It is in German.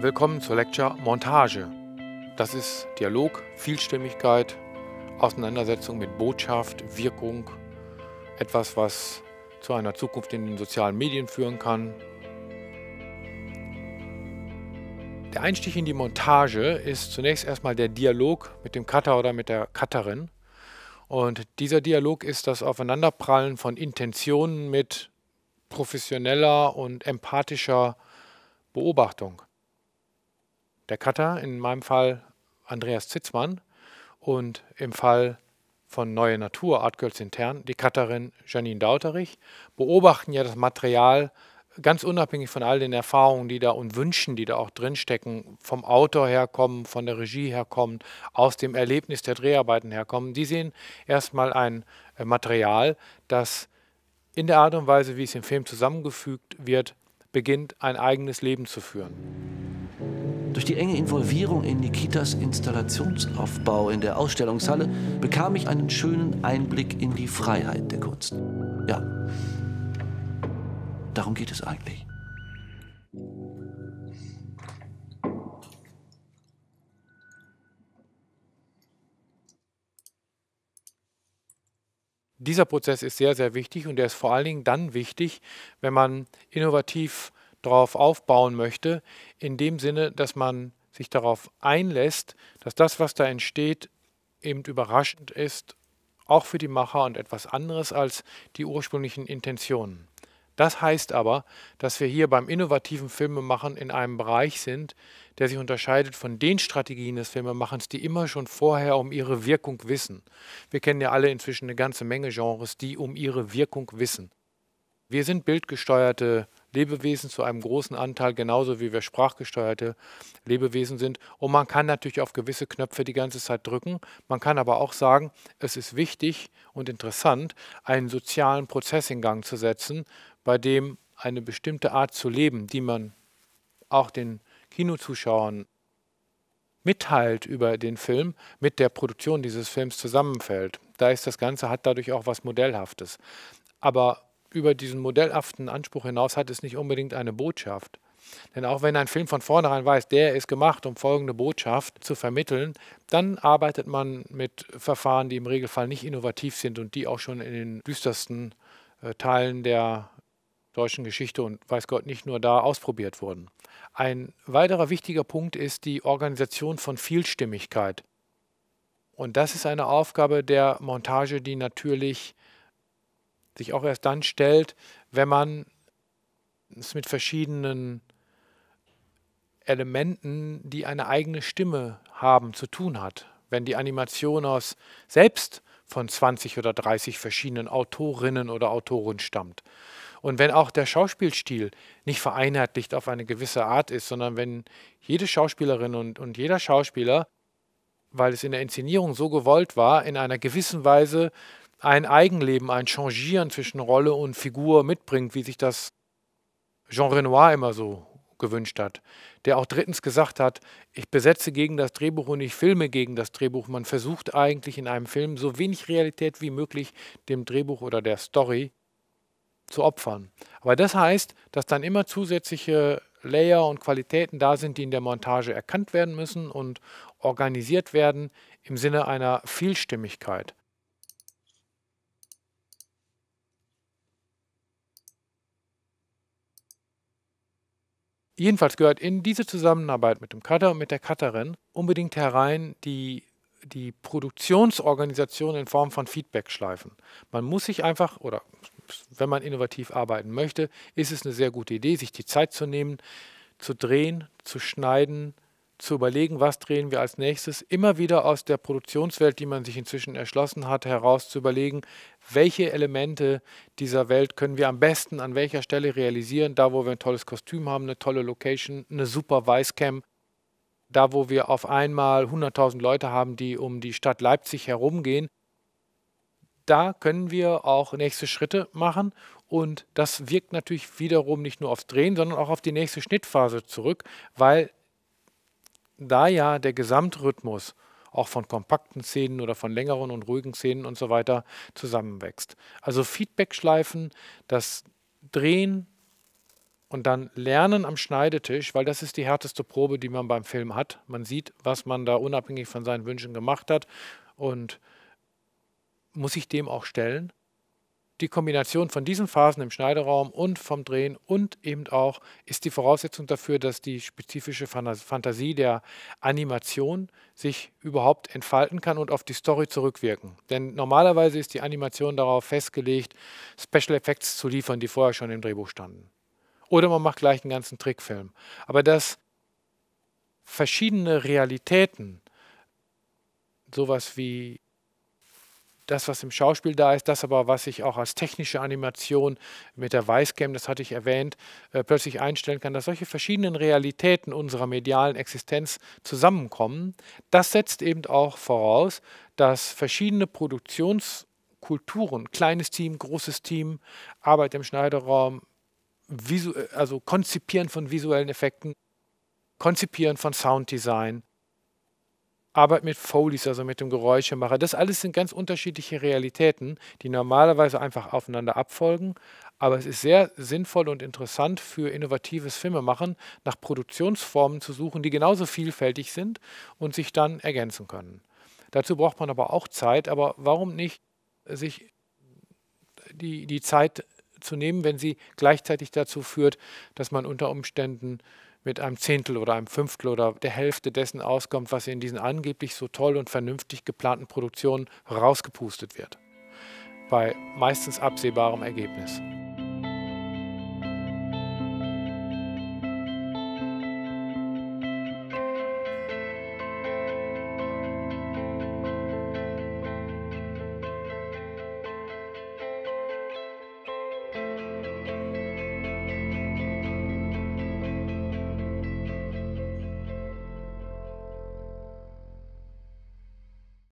Willkommen zur Lecture Montage. Das ist Dialog, Vielstimmigkeit, Auseinandersetzung mit Botschaft, Wirkung, etwas, was zu einer Zukunft in den sozialen Medien führen kann. Der Einstieg in die Montage ist zunächst erstmal der Dialog mit dem Cutter oder mit der Cutterin. Und dieser Dialog ist das Aufeinanderprallen von Intentionen mit professioneller und empathischer Beobachtung der Cutter, in meinem Fall Andreas Zitzmann und im Fall von Neue Natur, Art Girls intern, die Cutterin Janine Dauterich, beobachten ja das Material ganz unabhängig von all den Erfahrungen, die da und Wünschen, die da auch drinstecken, vom Autor herkommen, von der Regie herkommen, aus dem Erlebnis der Dreharbeiten herkommen, die sehen erstmal ein äh, Material, das in der Art und Weise, wie es im Film zusammengefügt wird, beginnt, ein eigenes Leben zu führen. Durch die enge Involvierung in Nikitas Installationsaufbau in der Ausstellungshalle bekam ich einen schönen Einblick in die Freiheit der Kunst. Ja, darum geht es eigentlich. Dieser Prozess ist sehr, sehr wichtig und er ist vor allen Dingen dann wichtig, wenn man innovativ darauf aufbauen möchte, in dem Sinne, dass man sich darauf einlässt, dass das, was da entsteht, eben überraschend ist, auch für die Macher und etwas anderes als die ursprünglichen Intentionen. Das heißt aber, dass wir hier beim innovativen Filmemachen in einem Bereich sind, der sich unterscheidet von den Strategien des Filmemachens, die immer schon vorher um ihre Wirkung wissen. Wir kennen ja alle inzwischen eine ganze Menge Genres, die um ihre Wirkung wissen. Wir sind bildgesteuerte Lebewesen zu einem großen Anteil, genauso wie wir sprachgesteuerte Lebewesen sind. Und man kann natürlich auf gewisse Knöpfe die ganze Zeit drücken. Man kann aber auch sagen, es ist wichtig und interessant, einen sozialen Prozess in Gang zu setzen, bei dem eine bestimmte Art zu leben, die man auch den Kinozuschauern mitteilt über den Film, mit der Produktion dieses Films zusammenfällt. Da ist das Ganze hat dadurch auch was Modellhaftes. Aber über diesen modellhaften Anspruch hinaus hat es nicht unbedingt eine Botschaft. Denn auch wenn ein Film von vornherein weiß, der ist gemacht, um folgende Botschaft zu vermitteln, dann arbeitet man mit Verfahren, die im Regelfall nicht innovativ sind und die auch schon in den düstersten äh, Teilen der deutschen Geschichte und weiß Gott nicht nur da ausprobiert wurden. Ein weiterer wichtiger Punkt ist die Organisation von Vielstimmigkeit. Und das ist eine Aufgabe der Montage, die natürlich sich auch erst dann stellt, wenn man es mit verschiedenen Elementen, die eine eigene Stimme haben, zu tun hat. Wenn die Animation aus selbst von 20 oder 30 verschiedenen Autorinnen oder Autoren stammt. Und wenn auch der Schauspielstil nicht vereinheitlicht auf eine gewisse Art ist, sondern wenn jede Schauspielerin und, und jeder Schauspieler, weil es in der Inszenierung so gewollt war, in einer gewissen Weise ein Eigenleben, ein Changieren zwischen Rolle und Figur mitbringt, wie sich das Jean Renoir immer so gewünscht hat, der auch drittens gesagt hat, ich besetze gegen das Drehbuch und ich filme gegen das Drehbuch. Man versucht eigentlich in einem Film so wenig Realität wie möglich dem Drehbuch oder der Story zu opfern. Aber das heißt, dass dann immer zusätzliche Layer und Qualitäten da sind, die in der Montage erkannt werden müssen und organisiert werden im Sinne einer Vielstimmigkeit. Jedenfalls gehört in diese Zusammenarbeit mit dem Cutter und mit der Cutterin unbedingt herein die, die Produktionsorganisation in Form von Feedback-Schleifen. Man muss sich einfach, oder wenn man innovativ arbeiten möchte, ist es eine sehr gute Idee, sich die Zeit zu nehmen, zu drehen, zu schneiden, zu überlegen, was drehen wir als nächstes, immer wieder aus der Produktionswelt, die man sich inzwischen erschlossen hat, heraus zu überlegen, welche Elemente dieser Welt können wir am besten an welcher Stelle realisieren, da wo wir ein tolles Kostüm haben, eine tolle Location, eine super Weißcam, da wo wir auf einmal 100.000 Leute haben, die um die Stadt Leipzig herumgehen, da können wir auch nächste Schritte machen und das wirkt natürlich wiederum nicht nur aufs Drehen, sondern auch auf die nächste Schnittphase zurück, weil da ja der Gesamtrhythmus auch von kompakten Szenen oder von längeren und ruhigen Szenen und so weiter zusammenwächst. Also Feedbackschleifen, das Drehen und dann Lernen am Schneidetisch, weil das ist die härteste Probe, die man beim Film hat. Man sieht, was man da unabhängig von seinen Wünschen gemacht hat und muss sich dem auch stellen die Kombination von diesen Phasen im Schneideraum und vom Drehen und eben auch ist die Voraussetzung dafür, dass die spezifische Fantasie der Animation sich überhaupt entfalten kann und auf die Story zurückwirken. Denn normalerweise ist die Animation darauf festgelegt, Special Effects zu liefern, die vorher schon im Drehbuch standen. Oder man macht gleich einen ganzen Trickfilm. Aber dass verschiedene Realitäten sowas wie das, was im Schauspiel da ist, das aber, was ich auch als technische Animation mit der Weißcam, das hatte ich erwähnt, äh, plötzlich einstellen kann, dass solche verschiedenen Realitäten unserer medialen Existenz zusammenkommen, das setzt eben auch voraus, dass verschiedene Produktionskulturen, kleines Team, großes Team, Arbeit im Schneiderraum, also Konzipieren von visuellen Effekten, Konzipieren von Sounddesign, Arbeit mit Foley's, also mit dem Geräuschemacher. Das alles sind ganz unterschiedliche Realitäten, die normalerweise einfach aufeinander abfolgen. Aber es ist sehr sinnvoll und interessant für innovatives Filmemachen, nach Produktionsformen zu suchen, die genauso vielfältig sind und sich dann ergänzen können. Dazu braucht man aber auch Zeit. Aber warum nicht sich die, die Zeit zu nehmen, wenn sie gleichzeitig dazu führt, dass man unter Umständen mit einem Zehntel oder einem Fünftel oder der Hälfte dessen auskommt, was in diesen angeblich so toll und vernünftig geplanten Produktionen rausgepustet wird. Bei meistens absehbarem Ergebnis.